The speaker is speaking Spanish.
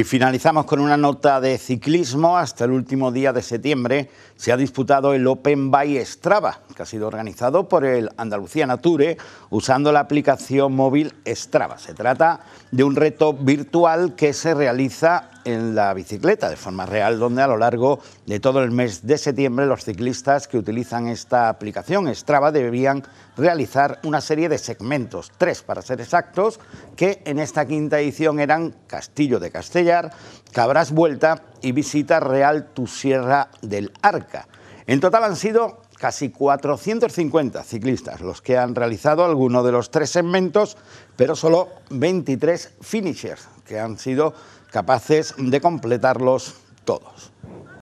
Y finalizamos con una nota de ciclismo. Hasta el último día de septiembre se ha disputado el Open by Strava, que ha sido organizado por el Andalucía Nature usando la aplicación móvil Strava. Se trata de un reto virtual que se realiza en la bicicleta de forma real, donde a lo largo de todo el mes de septiembre los ciclistas que utilizan esta aplicación Strava debían realizar una serie de segmentos, tres para ser exactos, que en esta quinta edición eran Castillo de Castellar, Cabras Vuelta y Visita Real Tu Sierra del Arca. En total han sido casi 450 ciclistas los que han realizado alguno de los tres segmentos, pero solo 23 finishers que han sido capaces de completarlos todos.